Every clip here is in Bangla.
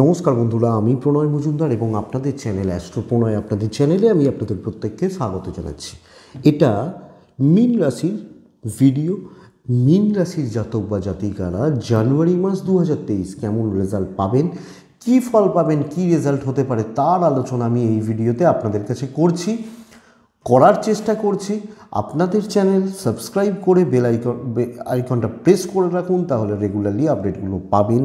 নমস্কার বন্ধুরা আমি প্রণয় মজুমদার এবং আপনাদের চ্যানেল অ্যাস্ট্রো প্রণয় আপনাদের চ্যানেলে আমি আপনাদের প্রত্যেককে স্বাগত জানাচ্ছি এটা মীন রাশির ভিডিও মীন রাশির জাতক বা জাতিকারা জানুয়ারি মাস দু কেমন রেজাল্ট পাবেন কি ফল পাবেন কি রেজাল্ট হতে পারে তার আলোচনা আমি এই ভিডিওতে আপনাদের কাছে করছি করার চেষ্টা করছি আপনাদের চ্যানেল সাবস্ক্রাইব করে বেল আইকন আইকনটা প্রেস করে রাখুন তাহলে রেগুলারলি আপডেটগুলো পাবেন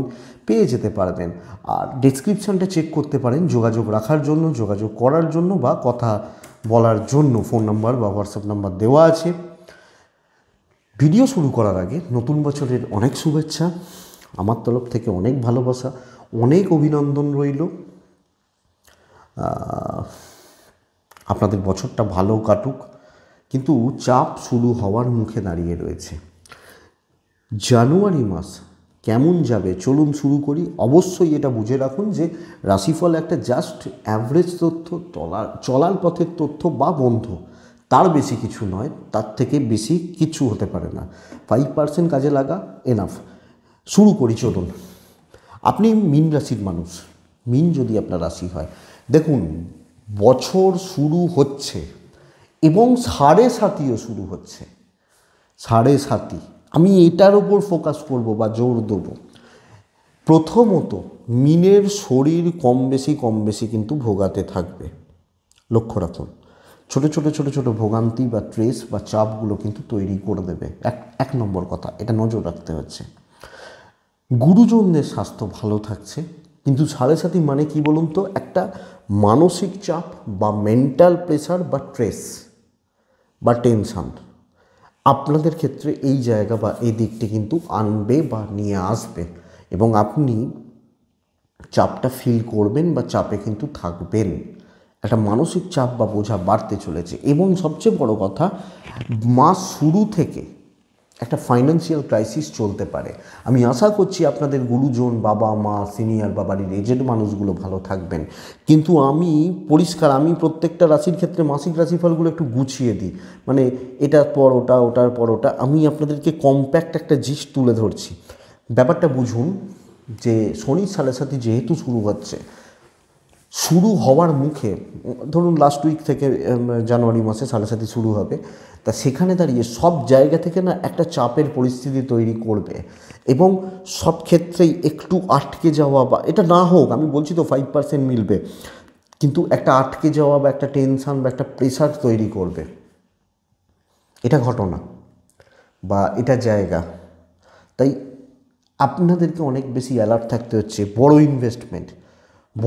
পেয়ে যেতে পারবেন আর ডিসক্রিপশানটা চেক করতে পারেন যোগাযোগ রাখার জন্য যোগাযোগ করার জন্য বা কথা বলার জন্য ফোন নাম্বার বা হোয়াটসঅ্যাপ নাম্বার দেওয়া আছে ভিডিও শুরু করার আগে নতুন বছরের অনেক শুভেচ্ছা আমার তরফ থেকে অনেক ভালোবাসা অনেক অভিনন্দন রইল আপনাদের বছরটা ভালো কাটুক কিন্তু চাপ শুরু হওয়ার মুখে দাঁড়িয়ে রয়েছে জানুয়ারি মাস কেমন যাবে চলুন শুরু করি অবশ্যই এটা বুঝে রাখুন যে রাশিফল একটা জাস্ট অ্যাভারেজ তথ্য চলার পথের তথ্য বা বন্ধ তার বেশি কিছু নয় তার থেকে বেশি কিছু হতে পারে না ফাইভ পার্সেন্ট কাজে লাগা এনাফ শুরু করি চলুন আপনি মিন রাশির মানুষ মিন যদি আপনার রাশি হয় দেখুন বছর শুরু হচ্ছে এবং সাড়ে সাতিও শুরু হচ্ছে সাড়ে সাতি আমি এটার উপর ফোকাস করব বা জোর দেব প্রথমত মিনের শরীর কম বেশি কম বেশি কিন্তু ভোগাতে থাকবে লক্ষ্য রাখুন ছোটো ছোটো ছোটো ছোটো ভোগান্তি বা ট্রেস বা চাপগুলো কিন্তু তৈরি করে দেবে এক এক নম্বর কথা এটা নজর রাখতে হচ্ছে গুরুজনদের স্বাস্থ্য ভালো থাকছে কিন্তু সাড়ে সাথে মানে কি বলুন তো একটা মানসিক চাপ বা মেন্টাল প্রেশার বা স্ট্রেস বা টেনশান আপনাদের ক্ষেত্রে এই জায়গা বা এই দিকটি কিন্তু আনবে বা নিয়ে আসবে এবং আপনি চাপটা ফিল করবেন বা চাপে কিন্তু থাকবেন একটা মানসিক চাপ বা বোঝা বাড়তে চলেছে এবং সবচেয়ে বড় কথা মাস শুরু থেকে একটা ফাইন্যান্সিয়াল ক্রাইসিস চলতে পারে আমি আশা করছি আপনাদের গুরুজন বাবা মা সিনিয়র বা বাড়ির এজেড মানুষগুলো ভালো থাকবেন কিন্তু আমি পরিষ্কার আমি প্রত্যেকটা রাশির ক্ষেত্রে মাসিক রাশিফলগুলো একটু গুছিয়ে দিই মানে এটার পর ওটা ওটার পর ওটা আমি আপনাদেরকে কম্প্যাক্ট একটা জিস তুলে ধরছি ব্যাপারটা বুঝুন যে শনির সালের সাথে যেহেতু শুরু হচ্ছে শুরু হওয়ার মুখে ধরুন লাস্ট উইক থেকে জানুয়ারি মাসে সাথে শুরু হবে তা সেখানে দাঁড়িয়ে সব জায়গা থেকে না একটা চাপের পরিস্থিতি তৈরি করবে এবং সব ক্ষেত্রেই একটু আটকে যাওয়া বা এটা না হোক আমি বলছি তো ফাইভ পার্সেন্ট মিলবে কিন্তু একটা আটকে যাওয়া বা একটা টেনশান বা একটা প্রেশার তৈরি করবে এটা ঘটনা বা এটা জায়গা তাই আপনাদেরকে অনেক বেশি অ্যালার্ট থাকতে হচ্ছে বড় ইনভেস্টমেন্ট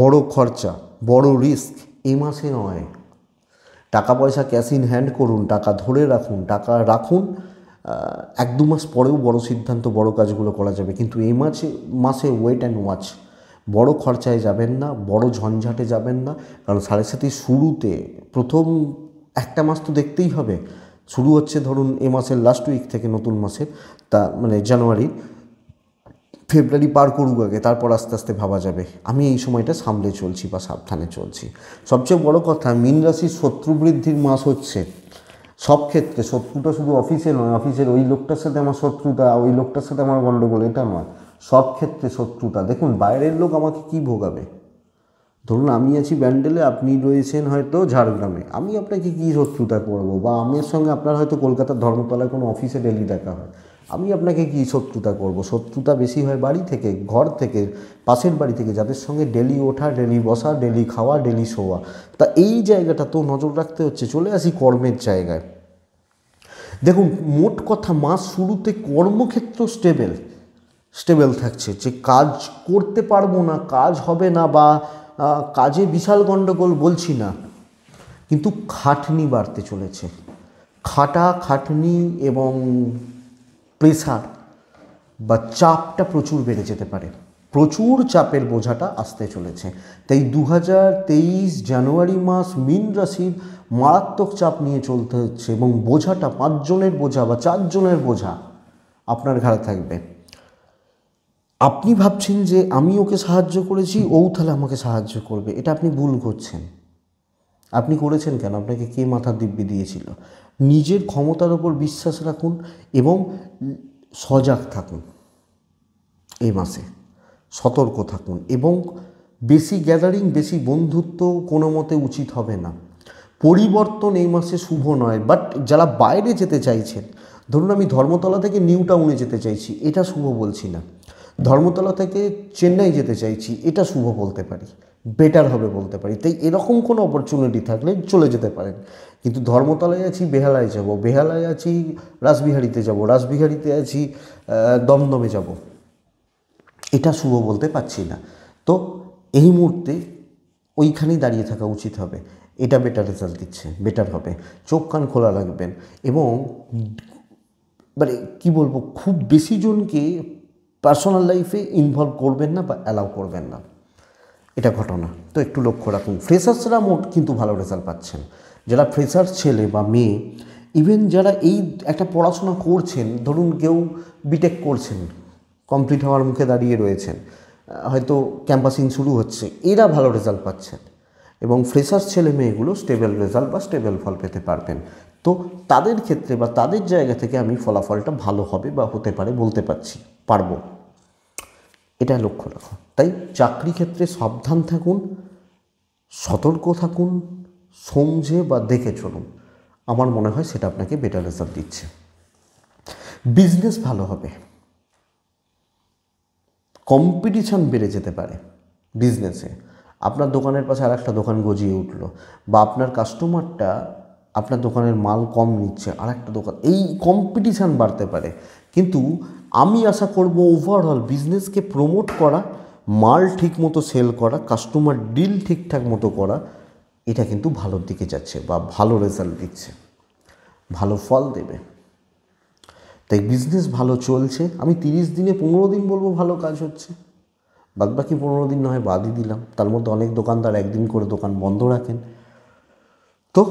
বড় খরচা বড় রিস্ক এ মাসে নয় টাকা পয়সা ক্যাশ ইন হ্যান্ড করুন টাকা ধরে রাখুন টাকা রাখুন এক দু মাস পরেও বড় সিদ্ধান্ত বড় কাজগুলো করা যাবে কিন্তু এ মাসে মাসে ওয়েট অ্যান্ড ওয়াচ বড় খরচায় যাবেন না বড় ঝঞ্ঝাটে যাবেন না কারণ সাড়ে সাথে শুরুতে প্রথম একটা মাস তো দেখতেই হবে শুরু হচ্ছে ধরুন এ মাসের লাস্ট উইক থেকে নতুন মাসের তা মানে জানুয়ারির ফেব্রুয়ারি পার করুক আগে তারপর আস্তে আস্তে ভাবা যাবে আমি এই সময়টা সামলে চলছি বা সাবধানে চলছি সবচেয়ে বড় কথা মীন রাশির শত্রু বৃদ্ধির মাস হচ্ছে সব ক্ষেত্রে শত্রুটা শুধু অফিসে নয় অফিসের ওই লোকটার সাথে আমার শত্রুতা ওই লোকটার সাথে আমার গণ্ডগোল এটা নয় সব ক্ষেত্রে শত্রুতা দেখুন বাইরের লোক আমাকে কি ভোগাবে ধরুন আমি আছি ব্যান্ডেলে আপনি রয়েছেন হয়তো ঝাড়গ্রামে আমি আপনাকে কী শত্রুতা করব বা আমার সঙ্গে আপনার হয়তো কলকাতার ধর্মতলায় কোনো অফিসে ডেলি দেখা হয় আমি আপনাকে কি শত্রুতা করব শত্রুতা বেশি হয় বাড়ি থেকে ঘর থেকে পাশের বাড়ি থেকে যাদের সঙ্গে ডেলি ওঠা ডেলি বসা ডেলি খাওয়া ডেলি শোয়া তা এই জায়গাটা তো নজর রাখতে হচ্ছে চলে আসি কর্মের জায়গায় দেখুন মোট কথা মাস শুরুতে কর্মক্ষেত্র স্টেবেল স্টেবেল থাকছে যে কাজ করতে পারবো না কাজ হবে না বা কাজে বিশাল গণ্ডগোল বলছি না কিন্তু খাটনি বাড়তে চলেছে খাটা খাটনি এবং প্রেসার বা চাপটা প্রচুর বেড়ে যেতে পারে প্রচুর চাপের বোঝাটা আসতে চলেছে তাই দু জানুয়ারি মাস মিন রাশির মারাত্মক চাপ নিয়ে চলতে হচ্ছে এবং বোঝাটা পাঁচজনের বোঝা বা চারজনের বোঝা আপনার ঘাড়ে থাকবে আপনি ভাবছেন যে আমি ওকে সাহায্য করেছি ও তাহলে আমাকে সাহায্য করবে এটা আপনি ভুল করছেন আপনি করেছেন কেন আপনাকে কে মাথার দিব্যি দিয়েছিল নিজের ক্ষমতার ওপর বিশ্বাস রাখুন এবং সজাগ থাকুন এই মাসে সতর্ক থাকুন এবং বেশি গ্যাদারিং বেশি বন্ধুত্ব কোনো মতে উচিত হবে না পরিবর্তন এই মাসে শুভ নয় বাট যারা বাইরে যেতে চাইছেন ধরুন আমি ধর্মতলা থেকে নিউ টাউনে যেতে চাইছি এটা শুভ বলছি না ধর্মতলা থেকে চেন্নাই যেতে চাইছি এটা শুভ বলতে পারি বেটার হবে বলতে পারি তাই এরকম কোনো অপরচুনিটি থাকলে চলে যেতে পারেন কিন্তু ধর্মতলায় আছি বেহালায় যাব বেহালায় আছি রাসবিহারিতে যাব রাসবিহারিতে আছি দমদমে যাব এটা শুভ বলতে পারছি না তো এই মুহূর্তে ওইখানেই দাঁড়িয়ে থাকা উচিত হবে এটা বেটার রেজাল্ট দিচ্ছে বেটার হবে চোখ কান খোলা রাখবেন এবং মানে কি বলবো খুব বেশি জনকে পার্সোনাল লাইফে ইনভলভ করবেন না বা অ্যালাউ করবেন না এটা ঘটনা তো একটু লক্ষ্য রাখুন ফ্রেশার্সরা মোট কিন্তু ভালো রেজাল্ট পাচ্ছেন যারা ফ্রেশার্স ছেলে বা মেয়ে ইভেন যারা এই একটা পড়াশোনা করছেন ধরুন কেউ বিটেক করছেন কমপ্লিট হওয়ার মুখে দাঁড়িয়ে রয়েছেন হয়তো ক্যাম্পাসিং শুরু হচ্ছে এরা ভালো রেজাল্ট পাচ্ছেন এবং ফ্রেশার্স ছেলে মেয়েগুলো স্টেবল রেজাল্ট বা স্টেবল ফল পেতে পারবেন তো তাদের ক্ষেত্রে বা তাদের জায়গা থেকে আমি ফলাফলটা ভালো হবে বা হতে পারে বলতে পারছি পারবো এটা লক্ষ্য রাখুন তাই চাকরি ক্ষেত্রে সাবধান থাকুন সতর্ক থাকুন সমঝে বা দেখে চলুন আমার মনে হয় সেটা আপনাকে বেটার রেজাল্ট দিচ্ছে বিজনেস ভালো হবে কম্পিটিশান বেড়ে যেতে পারে বিজনেসে আপনার দোকানের পাশে আর একটা দোকান গজিয়ে উঠলো বা আপনার কাস্টমারটা আপনার দোকানের মাল কম নিচ্ছে আর একটা দোকান এই কম্পিটিশান বাড়তে পারে কিন্তু আমি আশা করব ওভারঅল বিজনেসকে প্রমোট করা মাল ঠিক মতো সেল করা কাস্টমার ডিল ঠিকঠাক মতো করা এটা কিন্তু ভালোর দিকে যাচ্ছে বা ভালো রেজাল্ট দিচ্ছে ভালো ফল দেবে তাই বিজনেস ভালো চলছে আমি তিরিশ দিনে পনেরো দিন বলবো ভালো কাজ হচ্ছে বাদ বাকি পনেরো দিন না হয় বাদই দিলাম তার মধ্যে অনেক দোকানদার একদিন করে দোকান বন্ধ রাখেন তো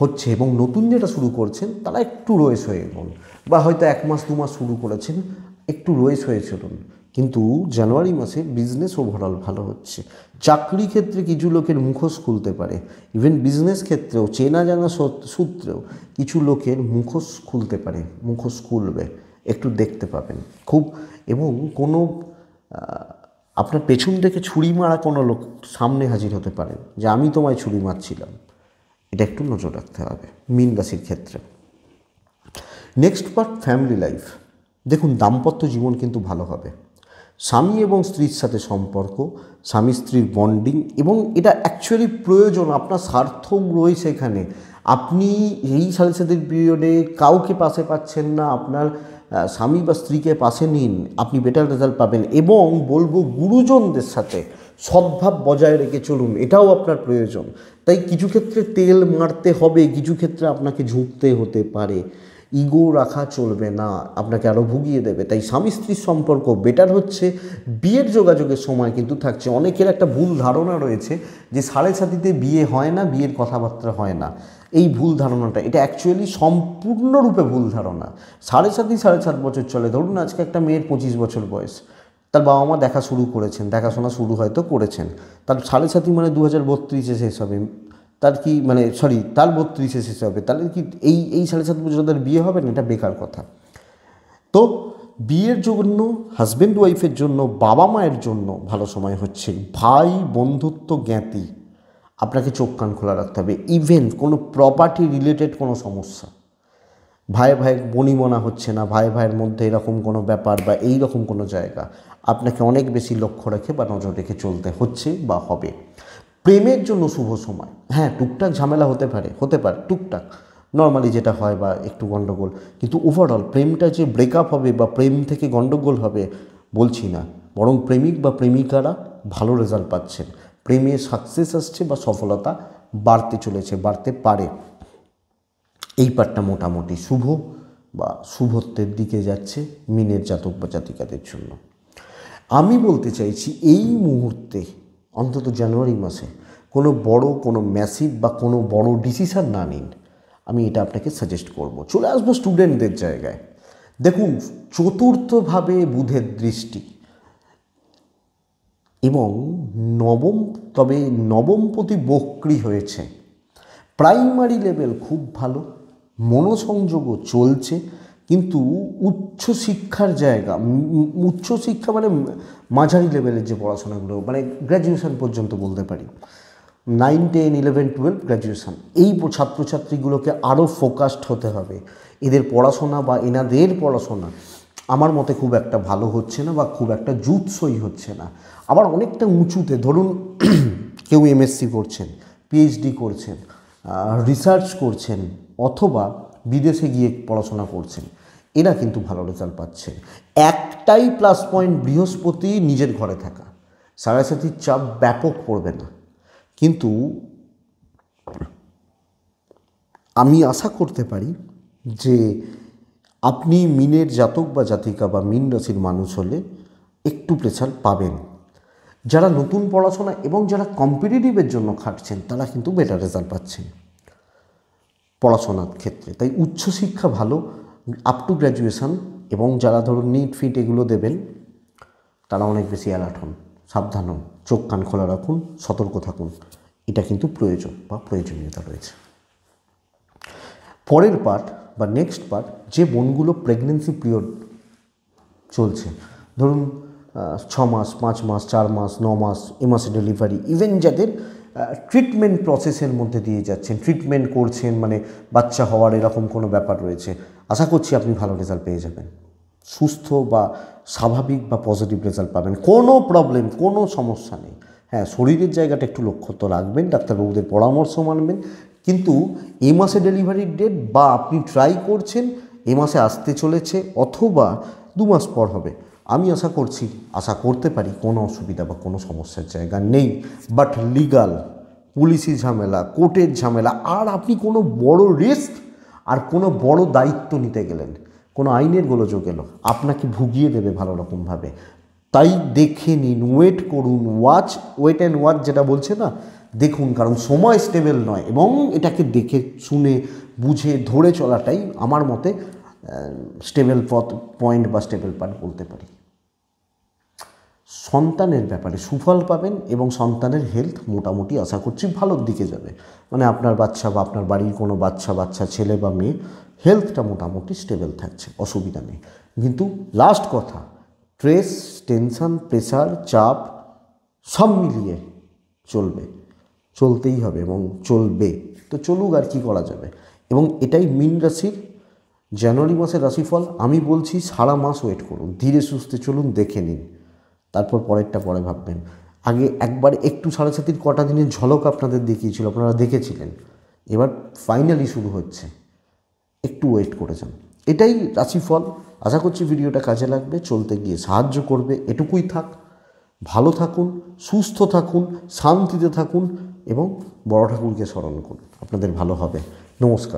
হচ্ছে এবং নতুন যেটা শুরু করছেন তারা একটু রয়েস হয়ে গেল বা হয়তো এক মাস দু মাস শুরু করেছেন একটু রয়েস হয়ে চলুন কিন্তু জানুয়ারি মাসে বিজনেস ওভারঅল ভালো হচ্ছে চাকরি ক্ষেত্রে কিছু লোকের মুখোশ খুলতে পারে ইভেন বিজনেস ক্ষেত্রেও চেনা জানা সূত্রেও কিছু লোকের মুখোশ খুলতে পারে মুখোশ খুলবে একটু দেখতে পাবেন খুব এবং কোনো আপনার পেছন থেকে ছুরি মারা কোনো লোক সামনে হাজির হতে পারে যে আমি তোমায় ছুরি মারছিলাম এটা একটু নজর রাখতে হবে মিন রাশির ক্ষেত্রে নেক্সট পার্ট ফ্যামিলি লাইফ দেখুন দাম্পত্য জীবন কিন্তু ভালো হবে স্বামী এবং স্ত্রীর সাথে সম্পর্ক স্বামী স্ত্রীর বন্ডিং এবং এটা অ্যাকচুয়ালি প্রয়োজন আপনার স্বার্থ রয়েছে এখানে আপনি এই সাথে পিরিয়ডে কাউকে পাশে পাচ্ছেন না আপনার স্বামী বা স্ত্রীকে পাশে নিন আপনি বেটার রেজাল্ট পাবেন এবং বলবো গুরুজনদের সাথে সদ্ভাব বজায় রেখে চলুন এটাও আপনার প্রয়োজন তাই কিছু ক্ষেত্রে তেল মারতে হবে কিছু ক্ষেত্রে আপনাকে ঝুঁকতে হতে পারে ইগো রাখা চলবে না আপনাকে আরও ভুগিয়ে দেবে তাই স্বামী স্ত্রীর সম্পর্ক বেটার হচ্ছে বিয়ের যোগাযোগের সময় কিন্তু থাকছে অনেকের একটা ভুল ধারণা রয়েছে যে সাড়ে সাথীতে বিয়ে হয় না বিয়ের কথাবার্তা হয় না এই ভুল ধারণাটা এটা অ্যাকচুয়ালি সম্পূর্ণরূপে ভুল ধারণা সাড়ে সাতই সাড়ে সাত বছর চলে ধরুন আজকে একটা মেয়ের পঁচিশ বছর বয়স তার বাবা মা দেখা শুরু করেছেন দেখাশোনা শুরু হয়তো করেছেন তার সাড়ে সাতই মানে দু হাজার বত্রিশে শেষ হবে তার কি মানে সরি তার বত্রিশে শেষ হবে তাহলে কি এই এই সাড়ে সাত বছর তার বিয়ে হবে না এটা বেকার কথা তো বিয়ের জন্য হাজব্যান্ড ওয়াইফের জন্য বাবা মায়ের জন্য ভালো সময় হচ্ছে ভাই বন্ধুত্ব জ্ঞাতি আপনাকে চোখ কান খোলা রাখতে হবে ইভেন কোনো প্রপার্টি রিলেটেড কোনো সমস্যা ভাই ভাই বনিমনা হচ্ছে না ভাই ভাইয়ের মধ্যে এরকম কোনো ব্যাপার বা এই রকম কোনো জায়গা আপনাকে অনেক বেশি লক্ষ্য রেখে বা নজর রেখে চলতে হচ্ছে বা হবে প্রেমের জন্য শুভ সময় হ্যাঁ টুকটাক ঝামেলা হতে পারে হতে পারে টুকটাক নর্মালি যেটা হয় বা একটু গণ্ডগোল কিন্তু ওভারঅল প্রেমটা যে ব্রেকআপ হবে বা প্রেম থেকে গণ্ডগোল হবে বলছি না বরং প্রেমিক বা প্রেমিকারা ভালো রেজাল্ট পাচ্ছেন প্রেমে সাকসেস আসছে বা সফলতা বাড়তে চলেছে বাড়তে পারে এই পার্টটা মোটামুটি শুভ বা শুভত্বের দিকে যাচ্ছে মিনের জাতক বা জাতিকাদের জন্য আমি বলতে চাইছি এই মুহূর্তে অন্তত জানুয়ারি মাসে কোনো বড় কোনো ম্যাসিভ বা কোনো বড় ডিসিশান না নিন আমি এটা আপনাকে সাজেস্ট করব চলে আসবো স্টুডেন্টদের জায়গায় দেখুন চতুর্থভাবে বুধের দৃষ্টি এবং নবম তবে নবমপতি বক্রি হয়েছে প্রাইমারি লেভেল খুব ভালো মনোসংযোগও চলছে কিন্তু উচ্চশিক্ষার জায়গা উচ্চশিক্ষা মানে মাঝারি লেভেলের যে পড়াশোনাগুলো মানে গ্র্যাজুয়েশান পর্যন্ত বলতে পারি nine ten eleven twelve graduation এই ছাত্রছাত্রীগুলোকে আরও ফোকাসড হতে হবে এদের পড়াশোনা বা এনাদের পড়াশোনা আমার মতে খুব একটা ভালো হচ্ছে না বা খুব একটা জুৎসই হচ্ছে না আবার অনেকটা উঁচুতে ধরুন কেউ এমএসসি করছেন পিএইচডি করছেন রিসার্চ করছেন অথবা বিদেশে গিয়ে পড়াশোনা করছেন এরা কিন্তু ভালো রেজাল্ট পাচ্ছেন একটাই প্লাস পয়েন্ট বৃহস্পতি নিজের ঘরে থাকা সারাসাথীর চাপ ব্যাপক পড়বে না কিন্তু আমি আশা করতে পারি যে আপনি মিনের জাতক বা জাতিকা বা মিন রাশির মানুষ হলে একটু প্রেশার পাবেন যারা নতুন পড়াশোনা এবং যারা কম্পিটিটিভের জন্য খাটছেন তারা কিন্তু বেটার রেজাল্ট পাচ্ছেন পড়াশোনার ক্ষেত্রে তাই উচ্চশিক্ষা ভালো আপ টু গ্র্যাজুয়েশান এবং যারা ধরুন নিট ফিট এগুলো দেবেন তারা অনেক বেশি অ্যালার্ট হন সাবধান হন চোখ কান খোলা রাখুন সতর্ক থাকুন এটা কিন্তু প্রয়োজন বা প্রয়োজনীয়তা রয়েছে পরের পার্ট বা নেক্সট পার্ট যে বোনগুলো প্রেগনেন্সি পিরিয়ড চলছে ধরুন ছ মাস পাঁচ মাস চার মাস ন মাস এ মাসে ডেলিভারি ইভেন যাদের ট্রিটমেন্ট প্রসেসের মধ্যে দিয়ে যাচ্ছেন ট্রিটমেন্ট করছেন মানে বাচ্চা হওয়ার এরকম কোনো ব্যাপার রয়েছে আশা করছি আপনি ভালো রেজাল্ট পেয়ে যাবেন সুস্থ বা স্বাভাবিক বা পজিটিভ রেজাল্ট পাবেন কোনো প্রবলেম কোনো সমস্যা নেই হ্যাঁ শরীরের জায়গাটা একটু লক্ষ্য তো রাখবেন ডাক্তারবাবুদের পরামর্শ মানবেন কিন্তু এ মাসে ডেলিভারির ডেট বা আপনি ট্রাই করছেন এ মাসে আসতে চলেছে অথবা দু মাস পর হবে আমি আশা করছি আশা করতে পারি কোনো অসুবিধা বা কোনো সমস্যার জায়গা নেই বাট লিগাল পুলিশি ঝামেলা কোর্টের ঝামেলা আর আপনি কোনো বড় রিস্ক আর কোনো বড় দায়িত্ব নিতে গেলেন কোনো আইনের গোলযোগ এলো আপনাকে ভুগিয়ে দেবে ভালো রকমভাবে তাই দেখে নিন ওয়েট করুন ওয়াচ ওয়েট অ্যান্ড ওয়াচ যেটা বলছে না দেখুন কারণ সময় স্টেবেল নয় এবং এটাকে দেখে শুনে বুঝে ধরে চলাটাই আমার মতে স্টেবেল পথ পয়েন্ট বা স্টেবেল পার্ট বলতে পারি সন্তানের ব্যাপারে সুফল পাবেন এবং সন্তানের হেলথ মোটামুটি আশা করছি ভালোর দিকে যাবে মানে আপনার বাচ্চা বা আপনার বাড়ির কোনো বাচ্চা বাচ্চা ছেলে বা মেয়ে হেলথটা মোটামুটি স্টেবল থাকছে অসুবিধা নেই কিন্তু লাস্ট কথা স্ট্রেস টেনশান প্রেশার চাপ সব মিলিয়ে চলবে চলতেই হবে এবং চলবে তো চলুক আর কি করা যাবে এবং এটাই মিন রাশির জানুয়ারি মাসের রাশিফল আমি বলছি সারা মাস ওয়েট করুন ধীরে সুস্থে চলুন দেখে নিন তারপর পরেরটা পরে ভাববেন আগে একবার একটু সাড়ে কটা দিনের ঝলক আপনাদের দেখিয়েছিল আপনারা দেখেছিলেন এবার ফাইনালি শুরু হচ্ছে একটু ওয়েট করে যান এটাই রাশিফল আশা করছি ভিডিওটা কাজে লাগবে চলতে গিয়ে সাহায্য করবে এটুকুই থাক ভালো থাকুন সুস্থ থাকুন শান্তিতে থাকুন এবং বড় ঠাকুরকে স্মরণ করুন আপনাদের ভালো হবে নমস্কার